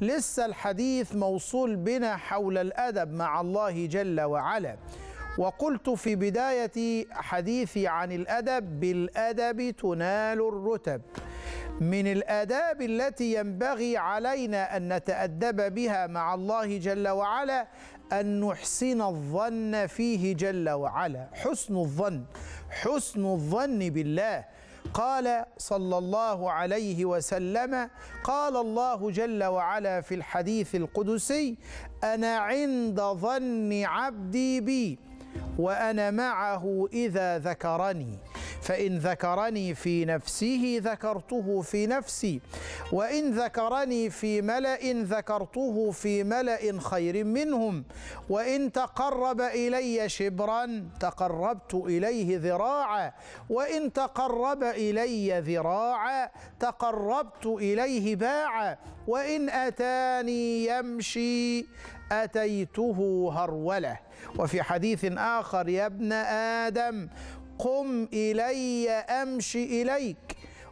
لسه الحديث موصول بنا حول الأدب مع الله جل وعلا وقلت في بداية حديثي عن الأدب بالأدب تنال الرتب من الآداب التي ينبغي علينا أن نتأدب بها مع الله جل وعلا أن نحسن الظن فيه جل وعلا حسن الظن حسن الظن بالله قال صلى الله عليه وسلم قال الله جل وعلا في الحديث القدسي انا عند ظن عبدي بي وانا معه اذا ذكرني فإن ذكرني في نفسه ذكرته في نفسي وإن ذكرني في ملأ ذكرته في ملأ خير منهم وإن تقرب إلي شبرا تقربت إليه ذراعا وإن تقرب إلي ذراعا تقربت إليه باعا وإن أتاني يمشي أتيته هرولة وفي حديث آخر يا ابن آدم قم إلي أمشي إليك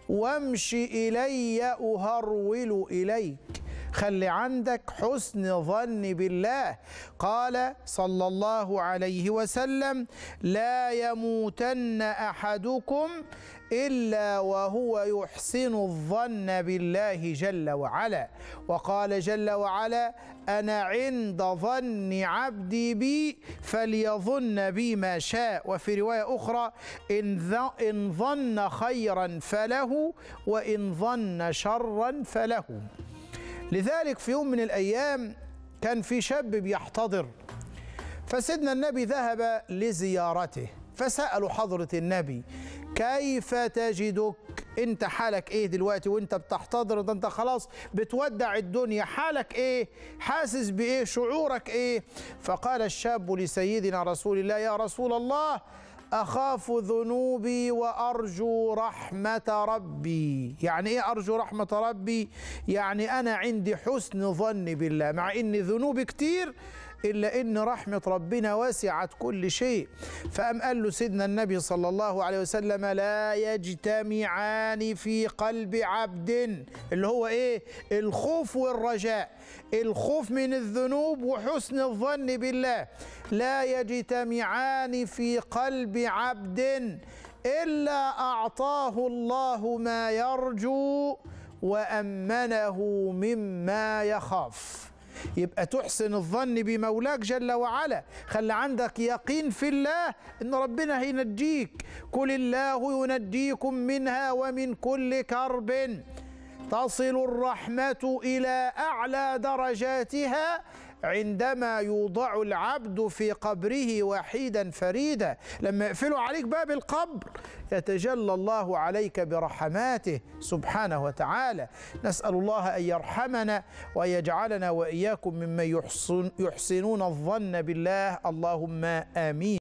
وامشي إلي أهرول إليك خلي عندك حسن ظن بالله قال صلى الله عليه وسلم لا يموتن احدكم الا وهو يحسن الظن بالله جل وعلا وقال جل وعلا انا عند ظن عبدي بي فليظن بي ما شاء وفي روايه اخرى ان ان ظن خيرا فله وان ظن شرا فله لذلك في يوم من الأيام كان في شاب بيحتضر فسيدنا النبي ذهب لزيارته فسألوا حضرة النبي كيف تجدك انت حالك ايه دلوقتي وانت بتحتضر ده انت خلاص بتودع الدنيا حالك ايه حاسس بايه شعورك ايه فقال الشاب لسيدنا رسول الله يا رسول الله أخاف ذنوبي وأرجو رحمة ربي يعني إيه أرجو رحمة ربي يعني أنا عندي حسن ظن بالله مع إن ذنوبي كتير إلا إن رحمة ربنا وسعت كل شيء فأم قال له سيدنا النبي صلى الله عليه وسلم لا يجتمعان في قلب عبد اللي هو إيه الخوف والرجاء الخوف من الذنوب وحسن الظن بالله لا يجتمعان في قلب عبد إلا أعطاه الله ما يرجو وأمنه مما يخاف يبقى تحسن الظن بمولاك جل وعلا خلي عندك يقين في الله ان ربنا هينجيك قل الله ينجيكم منها ومن كل كرب تصل الرحمه الى اعلى درجاتها عندما يوضع العبد في قبره وحيدا فريدا لما يقفلوا عليك باب القبر يتجلى الله عليك برحماته سبحانه وتعالى نسأل الله أن يرحمنا ويجعلنا وإياكم ممن يحسن يحسنون الظن بالله اللهم آمين